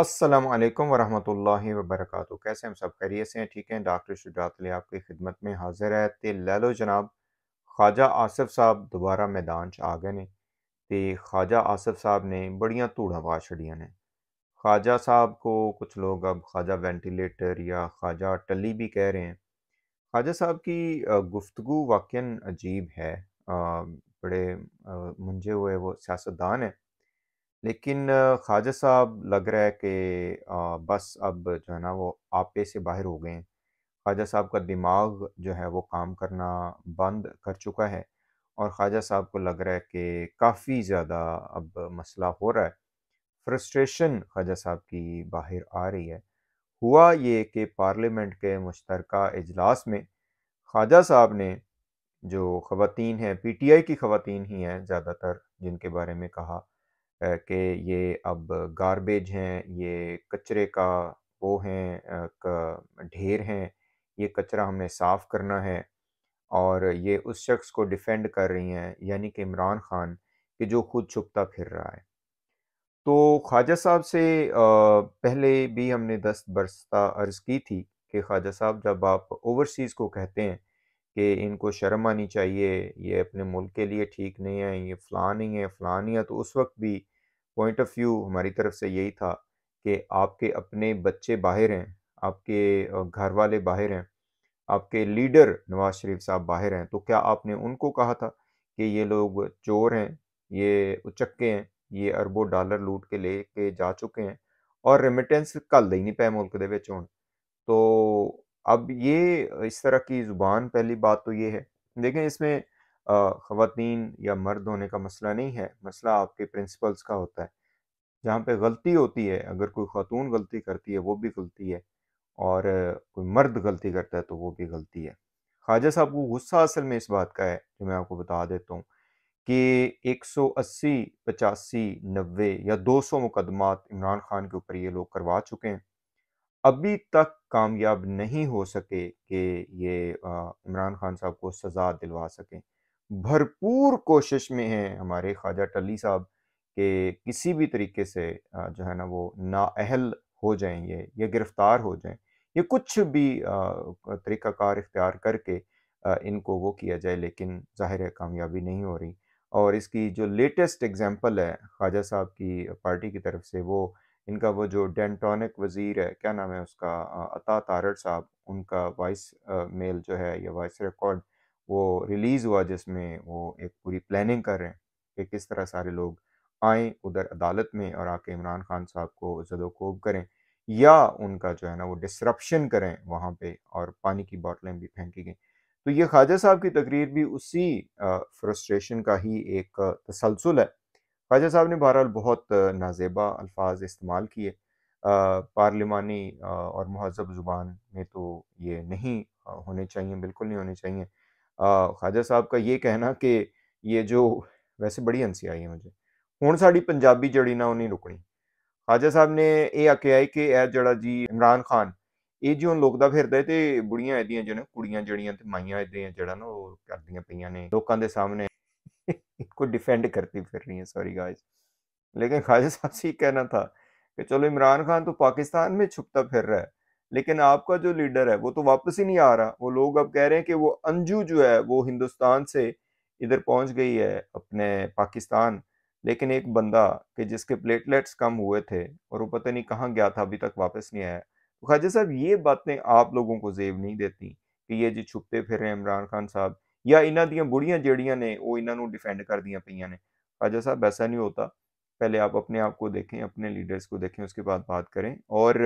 अस्सलाम वालेकुम वरहमतुल्लाहि वबरकatuह कैसे हम सब खैरियत से हैं ठीक हैं डॉक्टर शुजात अली आपकी खिदमत में हाजिर है तो लै लो जनाब ख्वाजा आसफ साहब दोबारा मैदान च आ गए ने तो ख्वाजा आसफ साहब ने बड़िया धूड़ा पा छड़िया ने ख्वाजा साहब को कुछ लोग अब ख्वाजा वेंटिलेटर या ख्वाजा टली भी कह रहे हैं ख्वाजा साहब की गुफ्तु वाक़ अजीब है बड़े मुंझे हुए वो सियासतदान हैं लेकिन ख्वाजा साहब लग रहा है कि बस अब जो है ना वो आपे से बाहर हो गए हैं ख्वाजा साहब का दिमाग जो है वो काम करना बंद कर चुका है और ख्वाजा साहब को लग रहा है कि काफ़ी ज़्यादा अब मसला हो रहा है फ्रस्ट्रेशन ख्वाजा साहब की बाहर आ रही है हुआ ये कि पार्लियामेंट के मुश्तर इजलास में ख्वाजा साहब ने जो ख़वान हैं पी टी आई की खातन ही हैं ज़्यादातर जिनके बारे में कहा कि ये अब गारबेज हैं ये कचरे का वो हैं ढेर हैं ये कचरा हमें साफ़ करना है और ये उस शख्स को डिफेंड कर रही हैं यानी कि इमरान खान कि जो खुद छुपता फिर रहा है तो ख्वाजा साहब से पहले भी हमने दस बरसता अर्ज़ की थी कि ख्वाजा साहब जब आप ओवरसीज़ को कहते हैं कि इनको शर्म आनी चाहिए ये अपने मुल्क के लिए ठीक नहीं है ये फ़लाँ नहीं है फ़लाँ नहीं है तो उस वक्त भी पॉइंट ऑफ व्यू हमारी तरफ से यही था कि आपके अपने बच्चे बाहर हैं आपके घर वाले बाहर हैं आपके लीडर नवाज शरीफ साहब बाहर हैं तो क्या आपने उनको कहा था कि ये लोग चोर हैं ये उचक्के हैं ये अरबों डॉलर लूट के ले के जा चुके हैं और रेमिटेंस कल ही नहीं पे मुल्क के बेच तो अब ये इस तरह की ज़ुबान पहली बात तो ये है लेकिन इसमें ख़वान या मर्द होने का मसला नहीं है मसला आपके प्रिंसिपल्स का होता है जहाँ पे गलती होती है अगर कोई खातून गलती करती है वो भी गलती है और कोई मर्द गलती करता है तो वो भी गलती है ख्वाजा साहब को गुस्सा असल में इस बात का है जो मैं आपको बता देता हूँ कि 180, पचासी नबे या 200 मुकदमात इमरान खान के ऊपर ये लोग करवा चुके हैं अभी तक कामयाब नहीं हो सके कि ये इमरान खान साहब को सज़ा दिलवा सकें भरपूर कोशिश में हैं हमारे ख्वाजा टली साहब के किसी भी तरीके से जो है ना वो नाअहल हो जाएं ये या गिरफ़्तार हो जाएं ये कुछ भी तरीक़ाकार इख्तियार करके इनको वो किया जाए लेकिन ज़ाहिर है कामयाबी नहीं हो रही और इसकी जो लेटेस्ट एग्ज़ाम्पल है ख्वाजा साहब की पार्टी की तरफ से वो इनका वो जो डेंटोनिक वज़ीर है क्या नाम है उसका अता तारड़ साहब उनका वॉइस मेल जो है या वॉइस रिकॉर्ड वो रिलीज़ हुआ जिसमें वो एक पूरी प्लानिंग कर रहे हैं कि किस तरह सारे लोग आए उधर अदालत में और आके इमरान खान साहब को जदोकोब करें या उनका जो है ना वो डिसरप्शन करें वहाँ पे और पानी की बॉटलें भी फेंकी गई तो ये ख्वाजा साहब की तकरीर भी उसी फ्रस्ट्रेशन का ही एक तसलसल है ख्वाजा साहब ने बहरहाल बहुत नाजेबा अल्फाज इस्तेमाल किए पार्लिमानी और महजब ज़ुबान में तो ये नहीं होने चाहिए बिल्कुल नहीं होने चाहिए ख्वाजा साहब का ये कहना कि ये जो वैसे बड़ी हंसी आई है मुझे हूँ साड़ी पंजाबी जड़ी ना उन्हें रुकनी ख्वाजा साहब ने यह आख्या है कि यह जड़ा जी इमरान खान ये जी हम लोग फिर बुढ़िया ਬੁੜੀਆਂ जो ਜਿਹਨਾਂ ਕੁੜੀਆਂ माइया ਤੇ जड़ा ना ਜਿਹੜਾ ਨਾ ਉਹ ਕਰਦੀਆਂ ਪਈਆਂ ਨੇ को डिफेंड करती फिर रही हैं सॉरी गाइस लेकिन खाजा साहब से कहना था कि चलो इमरान खान तो पाकिस्तान में छुपता फिर रहा है लेकिन आपका जो लीडर है वो तो वापस ही नहीं आ रहा वो लोग अब कह रहे हैं कि वो अंजू जो है वो हिंदुस्तान से इधर पहुंच गई है अपने पाकिस्तान लेकिन एक बंदा कि जिसके प्लेटलेट्स कम हुए थे और वो पता नहीं कहाँ गया था अभी तक वापस नहीं आया तो ख्वाजा साहब ये बातें आप लोगों को जेब नहीं देती कि ये जी छुपते फिर रहे हैं इमरान खान साहब या ਇਹਨਾਂ ਦੀਆਂ बुढ़िया ਜਿਹੜੀਆਂ ने वो ਇਹਨਾਂ डिफेंड कर ਕਰਦੀਆਂ ਪਈਆਂ ਨੇ खाजा साहब ऐसा नहीं होता पहले आप अपने आप को देखें अपने लीडर्स को देखें उसके बाद बात करें और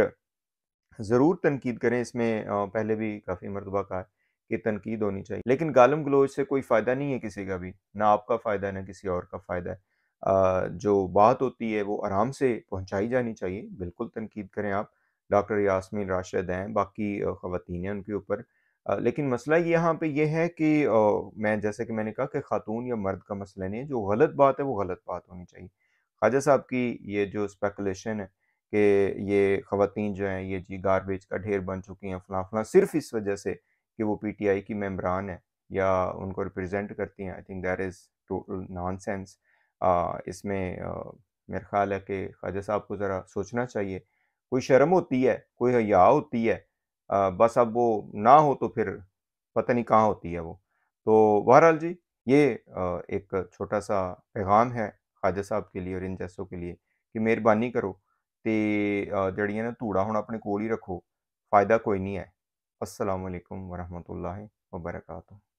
ज़रूर तनकीद करें इसमें पहले भी काफ़ी मरतबा कहा कि तनकीद होनी चाहिए लेकिन गालम गलोज से कोई फ़ायदा नहीं है किसी का भी ना आपका फ़ायदा है ना किसी और का फ़ायदा है जो बात होती है वो आराम से पहुँचाई जानी चाहिए बिल्कुल तनकीद करें आप डॉक्टर यासमिन राशिद हैं बाकी ख़वान हैं उनके ऊपर लेकिन मसला यहाँ पे यह है कि मैं जैसे कि मैंने कहा कि खातून या मर्द का मसला नहीं है जो गलत बात है वो गलत बात होनी चाहिए ख्वाजा साहब की ये जो स्पेकुलेशन है कि ये खातन जो हैं ये जी गारबेज का ढेर बन चुकी हैं फलां फला सिर्फ इस वजह से कि वो पी टी आई की मेम्बरान है या उनको रिप्रजेंट करती हैं I think there is total nonsense इसमें मेरा ख्याल है कि ख्वाजा साहब को ज़रा सोचना चाहिए कोई शर्म होती है कोई हया होती है बस अब वो ना हो तो फिर पता नहीं कहाँ होती है वो तो बहरहाल जी ये एक छोटा सा पैगाम है खाजा साहब के लिए और इन जैसों के लिए कि मेहरबानी करो तो जड़ी ना धूड़ा हूँ अपने कोल ही रखो फायदा कोई नहीं है असलकम लाला वर्का